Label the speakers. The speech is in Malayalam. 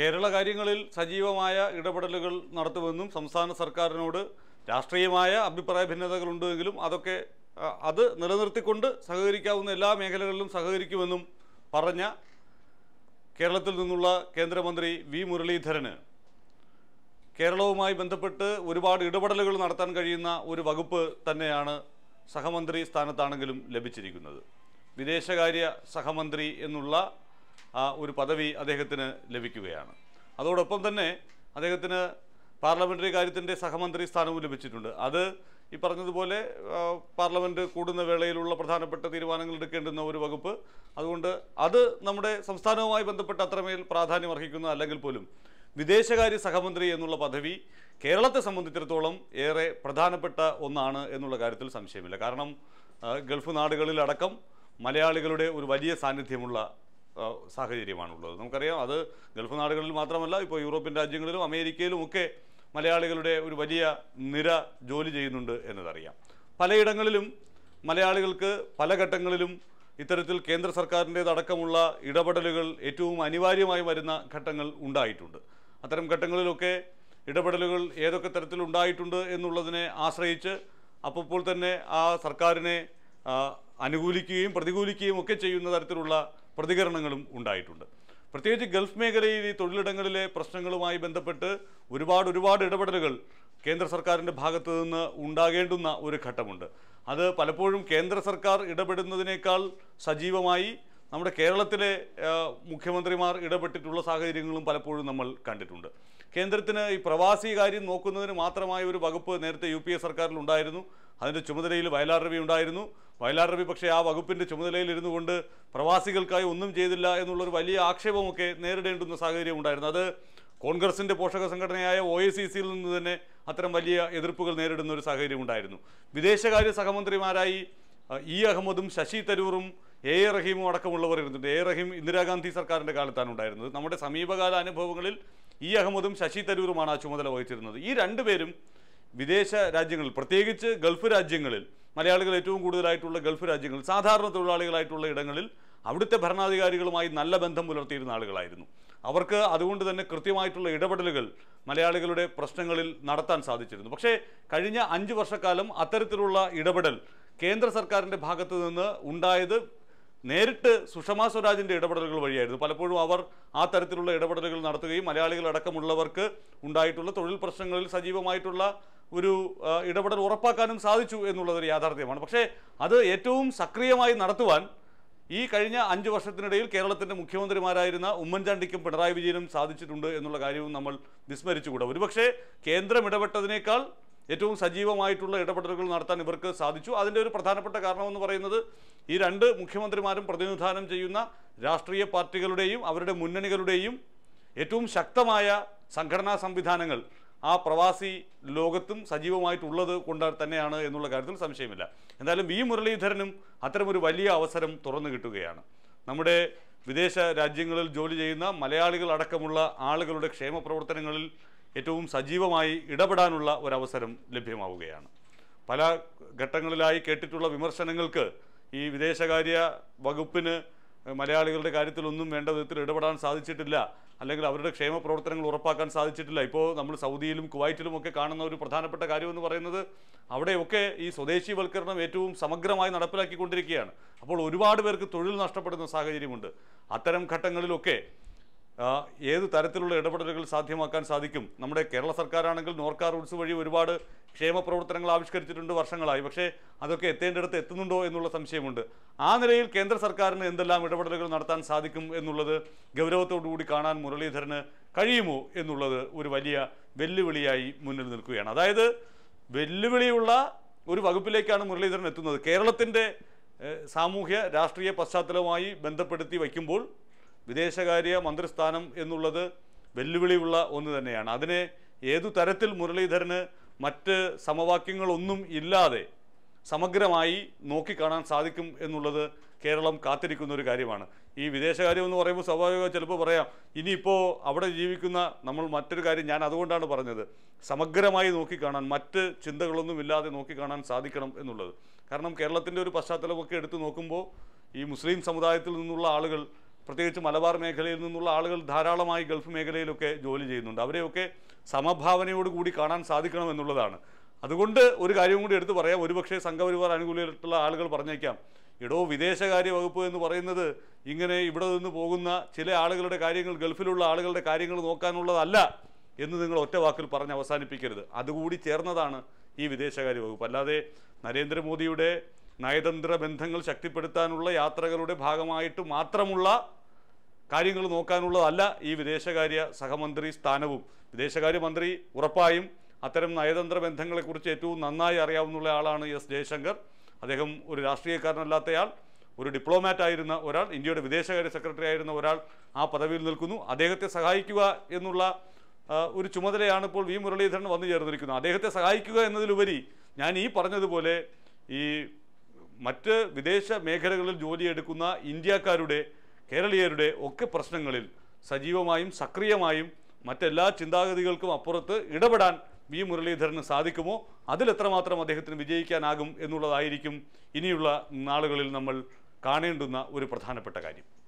Speaker 1: കേരള കാര്യങ്ങളിൽ സജീവമായ ഇടപെടലുകൾ നടത്തുമെന്നും സംസ്ഥാന സർക്കാരിനോട് രാഷ്ട്രീയമായ അഭിപ്രായ ഭിന്നതകളുണ്ടെങ്കിലും അതൊക്കെ അത് നിലനിർത്തിക്കൊണ്ട് സഹകരിക്കാവുന്ന എല്ലാ മേഖലകളിലും സഹകരിക്കുമെന്നും പറഞ്ഞ കേരളത്തിൽ നിന്നുള്ള കേന്ദ്രമന്ത്രി വി മുരളീധരന് കേരളവുമായി ബന്ധപ്പെട്ട് ഒരുപാട് ഇടപെടലുകൾ നടത്താൻ കഴിയുന്ന ഒരു വകുപ്പ് തന്നെയാണ് സഹമന്ത്രി സ്ഥാനത്താണെങ്കിലും ലഭിച്ചിരിക്കുന്നത് വിദേശകാര്യ സഹമന്ത്രി എന്നുള്ള ആ ഒരു പദവി അദ്ദേഹത്തിന് ലഭിക്കുകയാണ് അതോടൊപ്പം തന്നെ അദ്ദേഹത്തിന് പാർലമെൻ്ററി കാര്യത്തിൻ്റെ സഹമന്ത്രി സ്ഥാനവും ലഭിച്ചിട്ടുണ്ട് അത് ഈ പറഞ്ഞതുപോലെ പാർലമെൻറ്റ് കൂടുന്ന വേളയിലുള്ള പ്രധാനപ്പെട്ട തീരുമാനങ്ങൾ എടുക്കേണ്ടുന്ന ഒരു വകുപ്പ് അതുകൊണ്ട് അത് നമ്മുടെ സംസ്ഥാനവുമായി ബന്ധപ്പെട്ട് അത്രമേൽ പ്രാധാന്യം അർഹിക്കുന്ന അല്ലെങ്കിൽ പോലും വിദേശകാര്യ സഹമന്ത്രി എന്നുള്ള പദവി കേരളത്തെ സംബന്ധിച്ചിടത്തോളം ഏറെ പ്രധാനപ്പെട്ട ഒന്നാണ് എന്നുള്ള കാര്യത്തിൽ സംശയമില്ല കാരണം ഗൾഫ് നാടുകളിലടക്കം മലയാളികളുടെ ഒരു വലിയ സാന്നിധ്യമുള്ള സാഹചര്യമാണുള്ളത് നമുക്കറിയാം അത് ഗൾഫ് നാടുകളിൽ മാത്രമല്ല ഇപ്പോൾ യൂറോപ്യൻ രാജ്യങ്ങളിലും അമേരിക്കയിലും ഒക്കെ മലയാളികളുടെ ഒരു വലിയ നിര ജോലി ചെയ്യുന്നുണ്ട് എന്നതറിയാം പലയിടങ്ങളിലും മലയാളികൾക്ക് പല ഘട്ടങ്ങളിലും ഇത്തരത്തിൽ കേന്ദ്ര സർക്കാരിൻ്റെതടക്കമുള്ള ഇടപെടലുകൾ ഏറ്റവും അനിവാര്യമായി വരുന്ന ഘട്ടങ്ങൾ ഉണ്ടായിട്ടുണ്ട് അത്തരം ഘട്ടങ്ങളിലൊക്കെ ഇടപെടലുകൾ ഏതൊക്കെ തരത്തിൽ ഉണ്ടായിട്ടുണ്ട് എന്നുള്ളതിനെ ആശ്രയിച്ച് അപ്പോൾ തന്നെ ആ സർക്കാരിനെ അനുകൂലിക്കുകയും പ്രതികൂലിക്കുകയും ഒക്കെ ചെയ്യുന്ന തരത്തിലുള്ള പ്രതികരണങ്ങളും ഉണ്ടായിട്ടുണ്ട് പ്രത്യേകിച്ച് ഗൾഫ് മേഖലയിൽ ഈ തൊഴിലിടങ്ങളിലെ പ്രശ്നങ്ങളുമായി ബന്ധപ്പെട്ട് ഒരുപാട് ഒരുപാട് ഇടപെടലുകൾ കേന്ദ്ര സർക്കാരിൻ്റെ ഭാഗത്ത് നിന്ന് ഉണ്ടാകേണ്ടുന്ന ഒരു ഘട്ടമുണ്ട് അത് പലപ്പോഴും കേന്ദ്ര സർക്കാർ ഇടപെടുന്നതിനേക്കാൾ സജീവമായി നമ്മുടെ കേരളത്തിലെ മുഖ്യമന്ത്രിമാർ ഇടപെട്ടിട്ടുള്ള സാഹചര്യങ്ങളും പലപ്പോഴും നമ്മൾ കണ്ടിട്ടുണ്ട് കേന്ദ്രത്തിന് ഈ പ്രവാസി കാര്യം നോക്കുന്നതിന് മാത്രമായ ഒരു വകുപ്പ് നേരത്തെ യു സർക്കാരിൽ ഉണ്ടായിരുന്നു അതിൻ്റെ ചുമതലയിൽ വയലാർ രവി ഉണ്ടായിരുന്നു വയലാർ രവി പക്ഷേ ആ വകുപ്പിൻ്റെ ചുമതലയിൽ ഇരുന്നു കൊണ്ട് പ്രവാസികൾക്കായി ഒന്നും ചെയ്തില്ല എന്നുള്ളൊരു വലിയ ആക്ഷേപമൊക്കെ നേരിടേണ്ടുന്ന സാഹചര്യം ഉണ്ടായിരുന്നു അത് കോൺഗ്രസിൻ്റെ പോഷക സംഘടനയായ ഒ എ സി സിയിൽ നിന്ന് തന്നെ അത്തരം വലിയ എതിർപ്പുകൾ നേരിടുന്ന ഒരു സാഹചര്യം ഉണ്ടായിരുന്നു വിദേശകാര്യ സഹമന്ത്രിമാരായി ഇ അഹമ്മദും ശശി തരൂറും എ എ റഹീമും അടക്കമുള്ളവർ ഇരുന്നിട്ടുണ്ട് എ റഹീം ഇന്ദിരാഗാന്ധി സർക്കാരിൻ്റെ കാലത്താണ് ഉണ്ടായിരുന്നത് നമ്മുടെ സമീപകാല അനുഭവങ്ങളിൽ ഇ അഹമ്മദും ശശി തരൂറുമാണ് ആ ചുമതല വഹിച്ചിരുന്നത് ഈ രണ്ടുപേരും വിദേശ രാജ്യങ്ങളിൽ പ്രത്യേകിച്ച് ഗൾഫ് രാജ്യങ്ങളിൽ മലയാളികൾ ഏറ്റവും കൂടുതലായിട്ടുള്ള ഗൾഫ് രാജ്യങ്ങൾ സാധാരണ തൊഴിലാളികളായിട്ടുള്ള ഇടങ്ങളിൽ അവിടുത്തെ ഭരണാധികാരികളുമായി നല്ല ബന്ധം പുലർത്തിയിരുന്ന ആളുകളായിരുന്നു അവർക്ക് അതുകൊണ്ട് തന്നെ കൃത്യമായിട്ടുള്ള ഇടപെടലുകൾ മലയാളികളുടെ പ്രശ്നങ്ങളിൽ നടത്താൻ സാധിച്ചിരുന്നു പക്ഷേ കഴിഞ്ഞ അഞ്ച് വർഷക്കാലം അത്തരത്തിലുള്ള ഇടപെടൽ കേന്ദ്ര സർക്കാരിൻ്റെ ഭാഗത്തു നിന്ന് ഉണ്ടായത് നേരിട്ട് സുഷമാ സ്വരാജിൻ്റെ ഇടപെടലുകൾ വഴിയായിരുന്നു പലപ്പോഴും അവർ ആ തരത്തിലുള്ള ഇടപെടലുകൾ നടത്തുകയും മലയാളികളടക്കമുള്ളവർക്ക് ഉണ്ടായിട്ടുള്ള തൊഴിൽ പ്രശ്നങ്ങളിൽ സജീവമായിട്ടുള്ള ഒരു ഇടപെടൽ ഉറപ്പാക്കാനും സാധിച്ചു എന്നുള്ളതൊരു യാഥാർത്ഥ്യമാണ് പക്ഷേ അത് ഏറ്റവും സക്രിയമായി നടത്തുവാൻ ഈ കഴിഞ്ഞ അഞ്ച് വർഷത്തിനിടയിൽ കേരളത്തിൻ്റെ മുഖ്യമന്ത്രിമാരായിരുന്ന ഉമ്മൻചാണ്ടിക്കും പിണറായി വിജയനും സാധിച്ചിട്ടുണ്ട് എന്നുള്ള കാര്യവും നമ്മൾ വിസ്മരിച്ചുകൂടാ ഒരുപക്ഷേ കേന്ദ്രം ഇടപെട്ടതിനേക്കാൾ ഏറ്റവും സജീവമായിട്ടുള്ള ഇടപെടലുകൾ നടത്താൻ ഇവർക്ക് സാധിച്ചു അതിൻ്റെ ഒരു പ്രധാനപ്പെട്ട കാരണമെന്ന് പറയുന്നത് ഈ രണ്ട് മുഖ്യമന്ത്രിമാരും പ്രതിനിധാനം ചെയ്യുന്ന രാഷ്ട്രീയ പാർട്ടികളുടെയും അവരുടെ മുന്നണികളുടെയും ഏറ്റവും ശക്തമായ സംഘടനാ സംവിധാനങ്ങൾ ആ പ്രവാസി ലോകത്തും സജീവമായിട്ടുള്ളത് കൊണ്ട് തന്നെയാണ് എന്നുള്ള കാര്യത്തിൽ സംശയമില്ല എന്തായാലും വി മുരളീധരനും അത്തരമൊരു വലിയ അവസരം തുറന്നു കിട്ടുകയാണ് നമ്മുടെ വിദേശ രാജ്യങ്ങളിൽ ജോലി ചെയ്യുന്ന മലയാളികൾ അടക്കമുള്ള ആളുകളുടെ ക്ഷേമ പ്രവർത്തനങ്ങളിൽ ഏറ്റവും സജീവമായി ഇടപെടാനുള്ള ഒരവസരം ലഭ്യമാവുകയാണ് പല ഘട്ടങ്ങളിലായി കേട്ടിട്ടുള്ള വിമർശനങ്ങൾക്ക് ഈ വിദേശകാര്യ വകുപ്പിന് മലയാളികളുടെ കാര്യത്തിലൊന്നും വേണ്ട വിധത്തിൽ ഇടപെടാൻ സാധിച്ചിട്ടില്ല അല്ലെങ്കിൽ അവരുടെ ക്ഷേമ പ്രവർത്തനങ്ങൾ ഉറപ്പാക്കാൻ സാധിച്ചിട്ടില്ല ഇപ്പോൾ നമ്മൾ സൗദിയിലും കുവൈറ്റിലും ഒക്കെ കാണുന്ന ഒരു പ്രധാനപ്പെട്ട കാര്യമെന്ന് പറയുന്നത് അവിടെയൊക്കെ ഈ സ്വദേശിവൽക്കരണം ഏറ്റവും സമഗ്രമായി നടപ്പിലാക്കിക്കൊണ്ടിരിക്കുകയാണ് അപ്പോൾ ഒരുപാട് പേർക്ക് തൊഴിൽ നഷ്ടപ്പെടുന്ന സാഹചര്യമുണ്ട് അത്തരം ഘട്ടങ്ങളിലൊക്കെ ഏത് തരത്തിലുള്ള ഇടപെടലുകൾ സാധ്യമാക്കാൻ സാധിക്കും നമ്മുടെ കേരള സർക്കാരാണെങ്കിൽ നോർക്ക റൂട്ട്സ് വഴി ഒരുപാട് ക്ഷേമ പ്രവർത്തനങ്ങൾ ആവിഷ്കരിച്ചിട്ടുണ്ട് വർഷങ്ങളായി പക്ഷേ അതൊക്കെ എത്തേണ്ടിടത്ത് എത്തുന്നുണ്ടോ എന്നുള്ള സംശയമുണ്ട് ആ നിലയിൽ കേന്ദ്ര സർക്കാരിന് എന്തെല്ലാം ഇടപെടലുകൾ നടത്താൻ സാധിക്കും എന്നുള്ളത് ഗൗരവത്തോടുകൂടി കാണാൻ മുരളീധരന് കഴിയുമോ എന്നുള്ളത് ഒരു വലിയ വെല്ലുവിളിയായി മുന്നിൽ നിൽക്കുകയാണ് അതായത് വെല്ലുവിളിയുള്ള ഒരു വകുപ്പിലേക്കാണ് മുരളീധരൻ എത്തുന്നത് കേരളത്തിൻ്റെ സാമൂഹ്യ രാഷ്ട്രീയ പശ്ചാത്തലവുമായി ബന്ധപ്പെടുത്തി വയ്ക്കുമ്പോൾ വിദേശകാര്യ മന്ത്രിസ്ഥാനം എന്നുള്ളത് വെല്ലുവിളിയുള്ള ഒന്ന് തന്നെയാണ് അതിനെ ഏതു തരത്തിൽ മുരളീധരന് മറ്റ് സമവാക്യങ്ങളൊന്നും ഇല്ലാതെ സമഗ്രമായി നോക്കിക്കാണാൻ സാധിക്കും എന്നുള്ളത് കേരളം കാത്തിരിക്കുന്ന ഒരു കാര്യമാണ് ഈ വിദേശകാര്യം എന്ന് പറയുമ്പോൾ സ്വാഭാവികമായി ചിലപ്പോൾ പറയാം ഇനിയിപ്പോൾ അവിടെ ജീവിക്കുന്ന നമ്മൾ മറ്റൊരു കാര്യം ഞാൻ അതുകൊണ്ടാണ് പറഞ്ഞത് സമഗ്രമായി നോക്കിക്കാണാൻ മറ്റ് ചിന്തകളൊന്നും ഇല്ലാതെ നോക്കിക്കാണാൻ സാധിക്കണം എന്നുള്ളത് കാരണം കേരളത്തിൻ്റെ ഒരു പശ്ചാത്തലമൊക്കെ എടുത്തു നോക്കുമ്പോൾ ഈ മുസ്ലിം സമുദായത്തിൽ നിന്നുള്ള ആളുകൾ പ്രത്യേകിച്ച് മലബാർ മേഖലയിൽ നിന്നുള്ള ആളുകൾ ധാരാളമായി ഗൾഫ് മേഖലയിലൊക്കെ ജോലി ചെയ്യുന്നുണ്ട് അവരെയൊക്കെ സമഭാവനയോടുകൂടി കാണാൻ സാധിക്കണമെന്നുള്ളതാണ് അതുകൊണ്ട് ഒരു കാര്യം കൂടി എടുത്തു പറയാം ഒരുപക്ഷെ സംഘപരിവാർ അനുകൂലിയായിട്ടുള്ള ആളുകൾ പറഞ്ഞേക്കാം എടോ വിദേശകാര്യ വകുപ്പ് എന്ന് പറയുന്നത് ഇങ്ങനെ ഇവിടെ നിന്ന് പോകുന്ന ചില ആളുകളുടെ കാര്യങ്ങൾ ഗൾഫിലുള്ള ആളുകളുടെ കാര്യങ്ങൾ നോക്കാനുള്ളതല്ല എന്ന് നിങ്ങൾ ഒറ്റ വാക്കിൽ പറഞ്ഞ് അവസാനിപ്പിക്കരുത് അതുകൂടി ചേർന്നതാണ് ഈ വിദേശകാര്യ വകുപ്പ് അല്ലാതെ നരേന്ദ്രമോദിയുടെ നയതന്ത്ര ബന്ധങ്ങൾ ശക്തിപ്പെടുത്താനുള്ള യാത്രകളുടെ ഭാഗമായിട്ട് മാത്രമുള്ള കാര്യങ്ങൾ നോക്കാനുള്ളതല്ല ഈ വിദേശകാര്യ സഹമന്ത്രി സ്ഥാനവും വിദേശകാര്യമന്ത്രി ഉറപ്പായും അത്തരം നയതന്ത്ര ബന്ധങ്ങളെക്കുറിച്ച് ഏറ്റവും നന്നായി അറിയാവുന്ന ആളാണ് എസ് ജയശങ്കർ അദ്ദേഹം ഒരു രാഷ്ട്രീയക്കാരനല്ലാത്തയാൾ ഒരു ഡിപ്ലോമാറ്റ് ആയിരുന്ന ഒരാൾ ഇന്ത്യയുടെ വിദേശകാര്യ സെക്രട്ടറി ആയിരുന്ന ഒരാൾ ആ പദവിയിൽ നിൽക്കുന്നു അദ്ദേഹത്തെ സഹായിക്കുക എന്നുള്ള ഒരു ചുമതലയാണ് ഇപ്പോൾ വി മുരളീധരൻ വന്നു ചേർന്നിരിക്കുന്നത് അദ്ദേഹത്തെ സഹായിക്കുക എന്നതിലുപരി ഞാൻ ഈ പറഞ്ഞതുപോലെ ഈ മറ്റ് വിദേശ മേഖലകളിൽ ജോലിയെടുക്കുന്ന ഇന്ത്യക്കാരുടെ കേരളീയരുടെ ഒക്കെ പ്രശ്നങ്ങളിൽ സജീവമായും സക്രിയമായും മറ്റെല്ലാ ചിന്താഗതികൾക്കും അപ്പുറത്ത് ഇടപെടാൻ വി മുരളീധരന് സാധിക്കുമോ അതിലെത്രമാത്രം അദ്ദേഹത്തിന് വിജയിക്കാനാകും എന്നുള്ളതായിരിക്കും ഇനിയുള്ള നാളുകളിൽ നമ്മൾ കാണേണ്ടുന്ന ഒരു പ്രധാനപ്പെട്ട കാര്യം